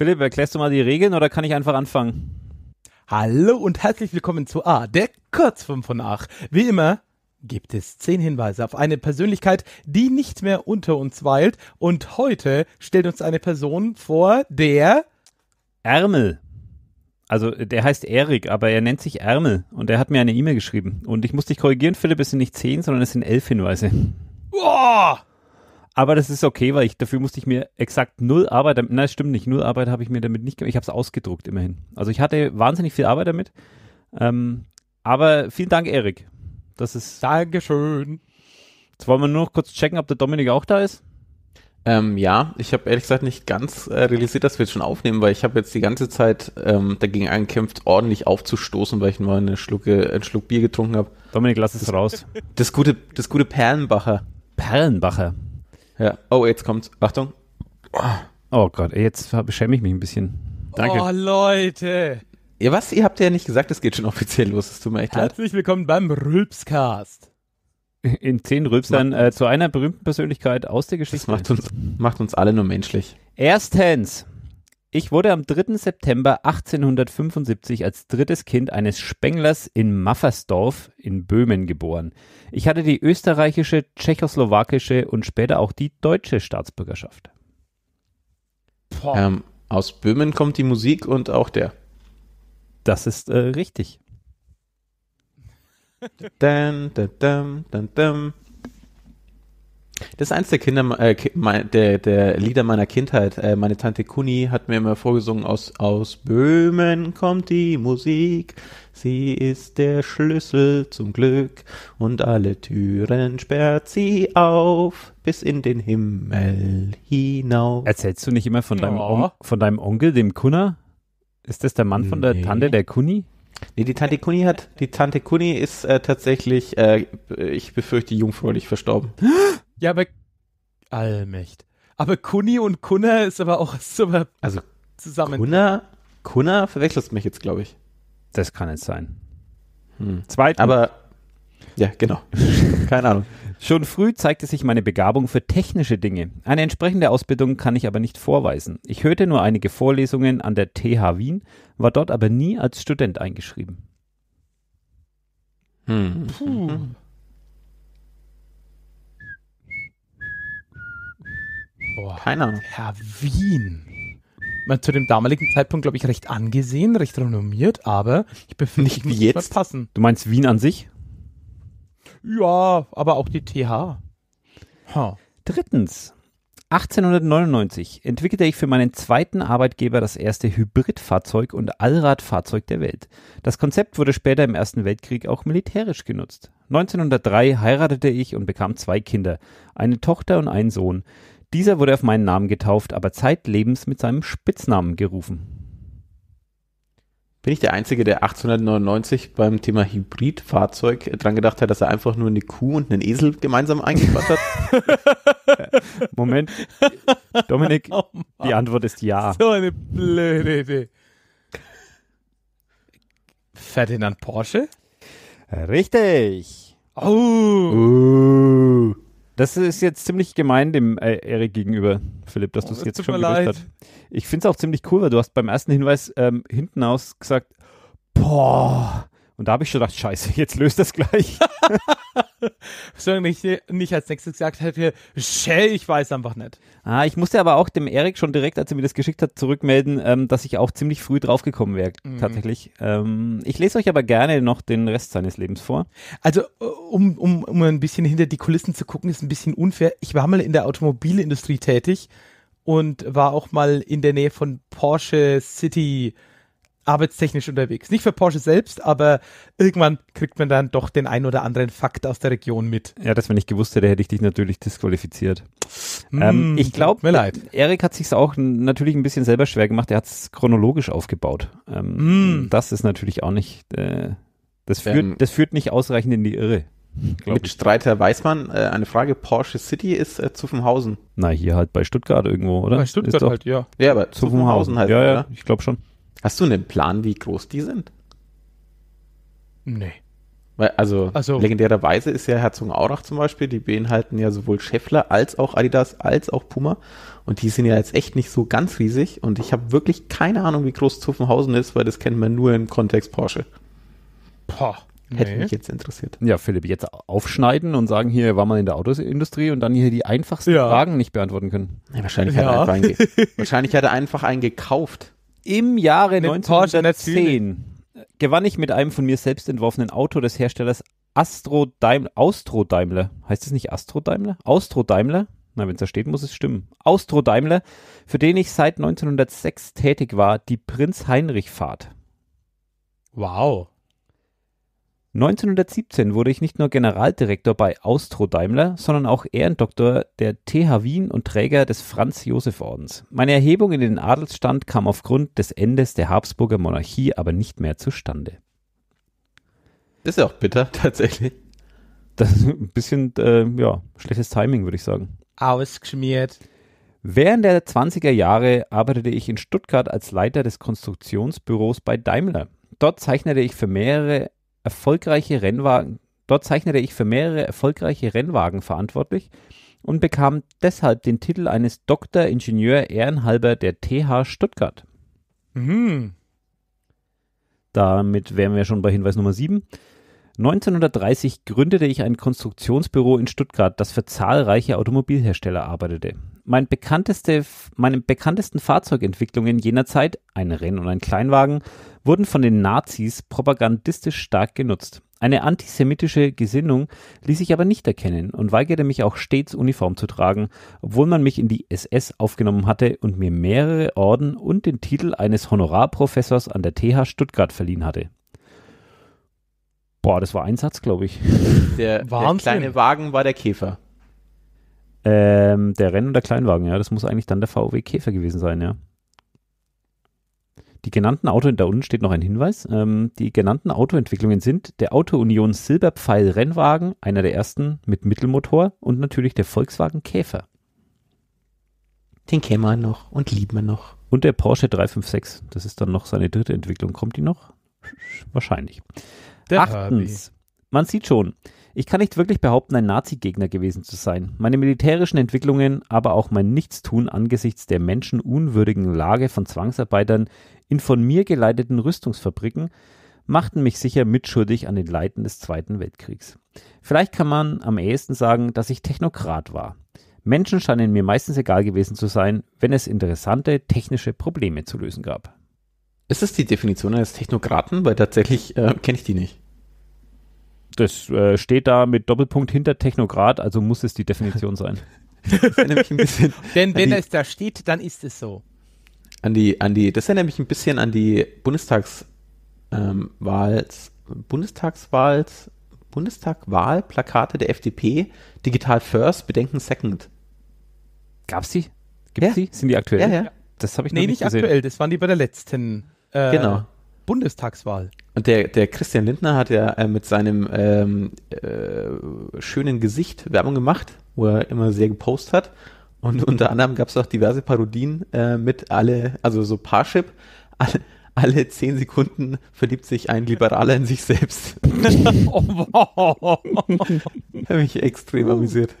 Philipp, erklärst du mal die Regeln oder kann ich einfach anfangen? Hallo und herzlich willkommen zu A, der Kurzfilm von Ach. Wie immer gibt es zehn Hinweise auf eine Persönlichkeit, die nicht mehr unter uns weilt. Und heute stellt uns eine Person vor, der Ärmel. Also der heißt Erik, aber er nennt sich Ärmel und er hat mir eine E-Mail geschrieben. Und ich muss dich korrigieren, Philipp, es sind nicht zehn, sondern es sind elf Hinweise. Boah! Aber das ist okay, weil ich dafür musste ich mir exakt null Arbeit, damit, nein, stimmt nicht, null Arbeit habe ich mir damit nicht gemacht. Ich habe es ausgedruckt immerhin. Also ich hatte wahnsinnig viel Arbeit damit. Ähm, aber vielen Dank, Erik. Das ist. Dankeschön. Jetzt wollen wir nur noch kurz checken, ob der Dominik auch da ist. Ähm, ja, ich habe ehrlich gesagt nicht ganz äh, realisiert, dass wir jetzt schon aufnehmen, weil ich habe jetzt die ganze Zeit ähm, dagegen angekämpft, ordentlich aufzustoßen, weil ich nur eine Schlucke, einen Schluck Bier getrunken habe. Dominik, lass es raus. Das gute, das gute Perlenbacher. Perlenbacher. Ja. Oh, jetzt kommt's. Achtung. Oh, Gott, jetzt beschäme ich mich ein bisschen. Danke. Oh, Leute. Ja, was? Ihr habt ja nicht gesagt, es geht schon offiziell los. Das tut mir echt leid. Herzlich willkommen beim Rülpscast. In zehn Rülpsern äh, zu einer berühmten Persönlichkeit aus der Geschichte. Das macht uns, macht uns alle nur menschlich. Erstens. Ich wurde am 3. September 1875 als drittes Kind eines Spenglers in Maffersdorf in Böhmen geboren. Ich hatte die österreichische, tschechoslowakische und später auch die deutsche Staatsbürgerschaft. Ähm, aus Böhmen kommt die Musik und auch der. Das ist äh, richtig. dun, dun, dun, dun, dun. Das ist eins der Kinder, äh, der, der Lieder meiner Kindheit. Äh, meine Tante Kuni hat mir immer vorgesungen, aus, aus Böhmen kommt die Musik. Sie ist der Schlüssel zum Glück und alle Türen sperrt sie auf bis in den Himmel hinauf. Erzählst du nicht immer von deinem, oh. On von deinem Onkel, dem Kunner? Ist das der Mann von nee. der Tante, der Kuni? Nee, die Tante Kuni hat, die Tante Kuni ist äh, tatsächlich, äh, ich befürchte, jungfräulich verstorben. Ja, aber Allmächt. Aber Kunni und Kunner ist aber auch super also zusammen. Kunner, Kunner verwechselst mich jetzt, glaube ich. Das kann jetzt sein. Hm. Zweitens. Aber ja, genau. Keine Ahnung. Schon früh zeigte sich meine Begabung für technische Dinge. Eine entsprechende Ausbildung kann ich aber nicht vorweisen. Ich hörte nur einige Vorlesungen an der TH Wien, war dort aber nie als Student eingeschrieben. Hm. Puh. vor? Keiner. Herr Wien. Man, zu dem damaligen Zeitpunkt, glaube ich, recht angesehen, recht renommiert, aber ich befinde nicht wie jetzt. Passen. Du meinst Wien an sich? Ja, aber auch die TH. Huh. Drittens. 1899 entwickelte ich für meinen zweiten Arbeitgeber das erste Hybridfahrzeug und Allradfahrzeug der Welt. Das Konzept wurde später im Ersten Weltkrieg auch militärisch genutzt. 1903 heiratete ich und bekam zwei Kinder, eine Tochter und einen Sohn. Dieser wurde auf meinen Namen getauft, aber zeitlebens mit seinem Spitznamen gerufen. Bin ich der Einzige, der 1899 beim Thema Hybridfahrzeug dran gedacht hat, dass er einfach nur eine Kuh und einen Esel gemeinsam eingebaut hat? Moment. Dominik, oh die Antwort ist ja. So eine blöde Idee. Ferdinand Porsche? Richtig. Oh. Uh. Das ist jetzt ziemlich gemein dem äh, Erik gegenüber, Philipp, dass oh, du es jetzt schon gesagt hast. Ich finde es auch ziemlich cool, weil du hast beim ersten Hinweis ähm, hinten aus gesagt, boah, und da habe ich schon gedacht, scheiße, jetzt löst das gleich. Solange ich nicht als nächstes gesagt hätte, Shell, ich weiß einfach nicht. Ah, ich musste aber auch dem Erik schon direkt, als er mir das geschickt hat, zurückmelden, ähm, dass ich auch ziemlich früh draufgekommen wäre, mhm. tatsächlich. Ähm, ich lese euch aber gerne noch den Rest seines Lebens vor. Also, äh, um, um, um ein bisschen hinter die Kulissen zu gucken, ist ein bisschen unfair. Ich war mal in der Automobilindustrie tätig und war auch mal in der Nähe von Porsche City arbeitstechnisch unterwegs. Nicht für Porsche selbst, aber irgendwann kriegt man dann doch den ein oder anderen Fakt aus der Region mit. Ja, das, wenn ich gewusst hätte, hätte ich dich natürlich disqualifiziert. Mm, ähm, ich glaube, mir leid. Erik hat sich es auch natürlich ein bisschen selber schwer gemacht. Er hat es chronologisch aufgebaut. Ähm, mm. Das ist natürlich auch nicht, äh, das, führt, ähm, das führt nicht ausreichend in die Irre. Mit Streiter Weißmann, äh, eine Frage, Porsche City ist äh, Zuffenhausen. Na, hier halt bei Stuttgart irgendwo, oder? Bei Stuttgart ist halt, ja. Ja, aber Zuffenhausen, Zuffenhausen halt, Ja, ja, oder? ich glaube schon. Hast du einen Plan, wie groß die sind? Nee. Weil, also, also legendärerweise ist ja Herzogenaurach zum Beispiel, die beinhalten ja sowohl Scheffler als auch Adidas als auch Puma. Und die sind ja jetzt echt nicht so ganz riesig. Und ich habe wirklich keine Ahnung, wie groß Zuffenhausen ist, weil das kennt man nur im Kontext Porsche. Boah. Hätte nee. mich jetzt interessiert. Ja, Philipp, jetzt aufschneiden und sagen, hier war man in der Autosindustrie und dann hier die einfachsten ja. Fragen nicht beantworten können. Nee, wahrscheinlich, ja. hat er einfach einen wahrscheinlich hat er einfach einen gekauft. Im Jahre 1910 gewann ich mit einem von mir selbst entworfenen Auto des Herstellers Astro Daimler, Austro Daimler. Heißt es nicht Astro Daimler? Austro Daimler? Na, wenn es da steht, muss es stimmen. Austro Daimler, für den ich seit 1906 tätig war, die Prinz Heinrich Fahrt. Wow. 1917 wurde ich nicht nur Generaldirektor bei Austro Daimler, sondern auch Ehrendoktor der TH Wien und Träger des Franz-Josef-Ordens. Meine Erhebung in den Adelsstand kam aufgrund des Endes der Habsburger Monarchie aber nicht mehr zustande. Das ist ja auch bitter, tatsächlich. Das ist ein bisschen, äh, ja, schlechtes Timing, würde ich sagen. Ausgeschmiert. Während der 20er Jahre arbeitete ich in Stuttgart als Leiter des Konstruktionsbüros bei Daimler. Dort zeichnete ich für mehrere erfolgreiche Rennwagen, dort zeichnete ich für mehrere erfolgreiche Rennwagen verantwortlich und bekam deshalb den Titel eines Doktor Ingenieur Ehrenhalber der TH Stuttgart. Mhm. Damit wären wir schon bei Hinweis Nummer 7. 1930 gründete ich ein Konstruktionsbüro in Stuttgart, das für zahlreiche Automobilhersteller arbeitete. Mein bekannteste, meine bekanntesten Fahrzeugentwicklungen jener Zeit, ein Renn- und ein Kleinwagen, wurden von den Nazis propagandistisch stark genutzt. Eine antisemitische Gesinnung ließ ich aber nicht erkennen und weigerte mich auch stets Uniform zu tragen, obwohl man mich in die SS aufgenommen hatte und mir mehrere Orden und den Titel eines Honorarprofessors an der TH Stuttgart verliehen hatte. Boah, das war ein Satz, glaube ich. Der, der, kleine Wagen war der Käfer. Ähm, der Renn- und der Kleinwagen, ja. Das muss eigentlich dann der VW Käfer gewesen sein, ja. Die genannten Auto, da unten steht noch ein Hinweis, ähm, die genannten Autoentwicklungen sind der Auto Union Silberpfeil Rennwagen, einer der ersten mit Mittelmotor und natürlich der Volkswagen Käfer. Den kennen wir noch und lieben wir noch. Und der Porsche 356, das ist dann noch seine dritte Entwicklung. Kommt die noch? Wahrscheinlich. Der Achtens, Hardy. man sieht schon, ich kann nicht wirklich behaupten, ein Nazi-Gegner gewesen zu sein. Meine militärischen Entwicklungen, aber auch mein Nichtstun angesichts der menschenunwürdigen Lage von Zwangsarbeitern in von mir geleiteten Rüstungsfabriken machten mich sicher mitschuldig an den Leiten des Zweiten Weltkriegs. Vielleicht kann man am ehesten sagen, dass ich Technokrat war. Menschen scheinen mir meistens egal gewesen zu sein, wenn es interessante technische Probleme zu lösen gab. Ist das die Definition eines Technokraten? Weil tatsächlich äh, kenne ich die nicht das äh, steht da mit Doppelpunkt hinter Technokrat, also muss es die Definition sein. Denn wenn die, es da steht, dann ist es so. An die, an die, das erinnert mich ein bisschen an die Bundestagswahl, ähm, Bundestagswahl, Bundestagwahlplakate der FDP, Digital First, Bedenken Second. Gab's die? Gibt's ja. die? Sind die aktuell? Ja, ja. Das habe ich nee, nicht, nicht gesehen. aktuell, das waren die bei der letzten. Äh, genau. Bundestagswahl. Und der, der Christian Lindner hat ja äh, mit seinem ähm, äh, schönen Gesicht Werbung gemacht, wo er immer sehr gepostet hat. Und unter anderem gab es auch diverse Parodien äh, mit alle, also so Parship, alle, alle zehn Sekunden verliebt sich ein Liberaler in sich selbst. oh, wow. Habe mich extrem uh. amüsiert.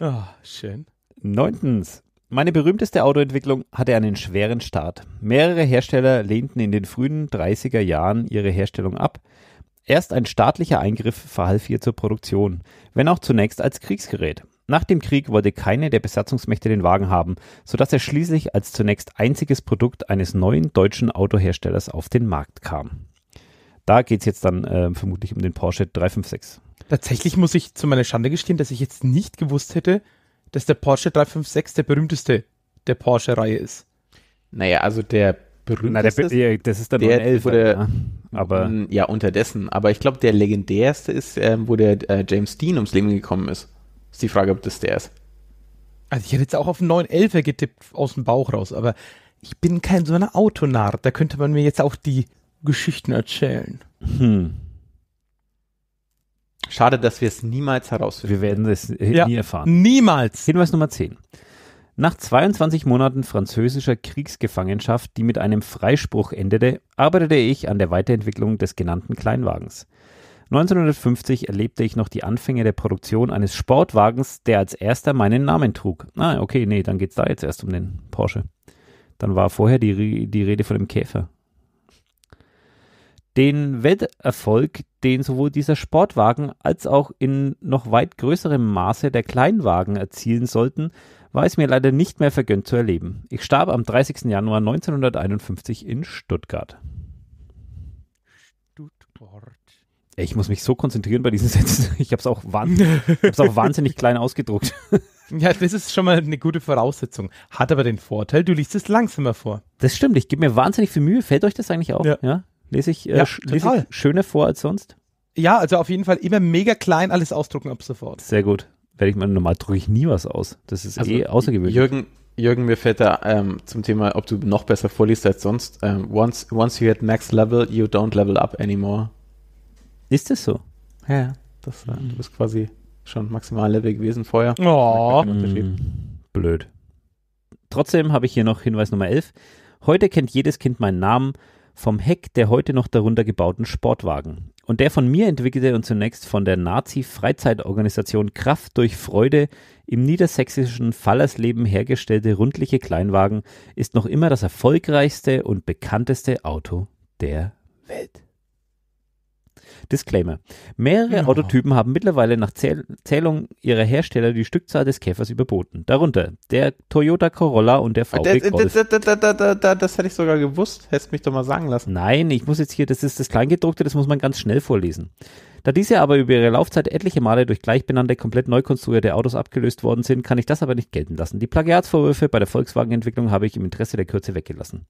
Oh, schön. Neuntens, meine berühmteste Autoentwicklung hatte einen schweren Start. Mehrere Hersteller lehnten in den frühen 30er Jahren ihre Herstellung ab. Erst ein staatlicher Eingriff verhalf ihr zur Produktion, wenn auch zunächst als Kriegsgerät. Nach dem Krieg wollte keine der Besatzungsmächte den Wagen haben, sodass er schließlich als zunächst einziges Produkt eines neuen deutschen Autoherstellers auf den Markt kam. Da geht es jetzt dann äh, vermutlich um den Porsche 356. Tatsächlich muss ich zu meiner Schande gestehen, dass ich jetzt nicht gewusst hätte, dass der Porsche 356 der berühmteste der Porsche-Reihe ist. Naja, also der berühmteste. Na, der, das ist der, der 911, wurde, ja. aber ja unterdessen. Aber ich glaube, der legendärste ist, äh, wo der äh, James Dean ums Leben gekommen ist. Ist die Frage, ob das der ist. Also ich hätte jetzt auch auf einen 911 getippt aus dem Bauch raus, aber ich bin kein so einer Autonarr. Da könnte man mir jetzt auch die Geschichten erzählen. Hm. Schade, dass wir es niemals herausfinden. Wir werden es ja, nie erfahren. Niemals. Hinweis Nummer 10. Nach 22 Monaten französischer Kriegsgefangenschaft, die mit einem Freispruch endete, arbeitete ich an der Weiterentwicklung des genannten Kleinwagens. 1950 erlebte ich noch die Anfänge der Produktion eines Sportwagens, der als erster meinen Namen trug. Ah, okay, nee, dann geht's da jetzt erst um den Porsche. Dann war vorher die, die Rede von dem Käfer den Welterfolg, den sowohl dieser Sportwagen als auch in noch weit größerem Maße der Kleinwagen erzielen sollten, war es mir leider nicht mehr vergönnt zu erleben. Ich starb am 30. Januar 1951 in Stuttgart. Stuttgart. Ich muss mich so konzentrieren bei diesen Sätzen. Ich habe es auch, auch wahnsinnig klein ausgedruckt. Ja, das ist schon mal eine gute Voraussetzung. Hat aber den Vorteil, du liest es langsamer vor. Das stimmt, ich gebe mir wahnsinnig viel Mühe. Fällt euch das eigentlich auf? Ja. ja? Lese ich, äh, ja, lese ich schöner vor als sonst? Ja, also auf jeden Fall immer mega klein alles ausdrucken ab sofort. Sehr gut. Werde ich mal normal drucke ich nie was aus. Das ist also, eh außergewöhnlich. Jürgen, Jürgen, mir fällt da ähm, zum Thema, ob du noch besser vorliest als sonst. Ähm, once, once you hit max level, you don't level up anymore. Ist das so? Ja, Das, äh, du bist quasi schon maximal Level gewesen vorher. Oh. Mm, blöd. Trotzdem habe ich hier noch Hinweis Nummer 11. Heute kennt jedes Kind meinen Namen vom Heck der heute noch darunter gebauten Sportwagen. Und der von mir entwickelte und zunächst von der Nazi-Freizeitorganisation Kraft durch Freude im niedersächsischen Fallersleben hergestellte rundliche Kleinwagen ist noch immer das erfolgreichste und bekannteste Auto der Welt. Disclaimer. Mehrere ja. Autotypen haben mittlerweile nach Zähl Zählung ihrer Hersteller die Stückzahl des Käfers überboten. Darunter der Toyota Corolla und der VW Golf. Das, das, das, das hätte ich sogar gewusst. Hättest mich doch mal sagen lassen. Nein, ich muss jetzt hier, das ist das Kleingedruckte, das muss man ganz schnell vorlesen. Da diese aber über ihre Laufzeit etliche Male durch gleichbenannte, komplett neu konstruierte Autos abgelöst worden sind, kann ich das aber nicht gelten lassen. Die Plagiatsvorwürfe bei der Volkswagen-Entwicklung habe ich im Interesse der Kürze weggelassen.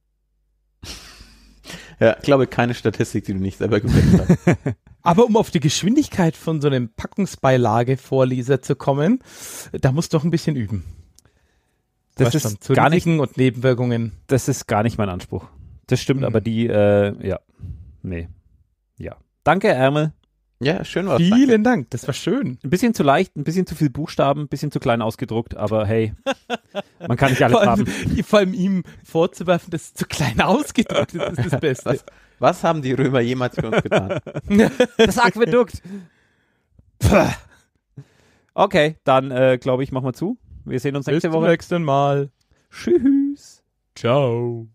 Ja, ich glaube, keine Statistik, die du nicht selber gewählt hast. Aber um auf die Geschwindigkeit von so einem Packungsbeilage-Vorleser zu kommen, da musst du doch ein bisschen üben. Das ist schon, zu gar nicht, und Nebenwirkungen. Das ist gar nicht mein Anspruch. Das stimmt, mhm. aber die, äh, ja, nee, ja. Danke, Ärmel. Ja, schön war's. Vielen danke. Dank, das war schön. Ein bisschen zu leicht, ein bisschen zu viel Buchstaben, ein bisschen zu klein ausgedruckt, aber hey, man kann nicht alles vor allem, haben. Vor allem ihm vorzuwerfen, dass es zu klein ausgedruckt ist, ist das Beste. Was, was haben die Römer jemals für uns getan? das Aquädukt. okay, dann äh, glaube ich, machen wir zu. Wir sehen uns nächste Bis Woche. Bis zum nächsten Mal. Tschüss. Ciao.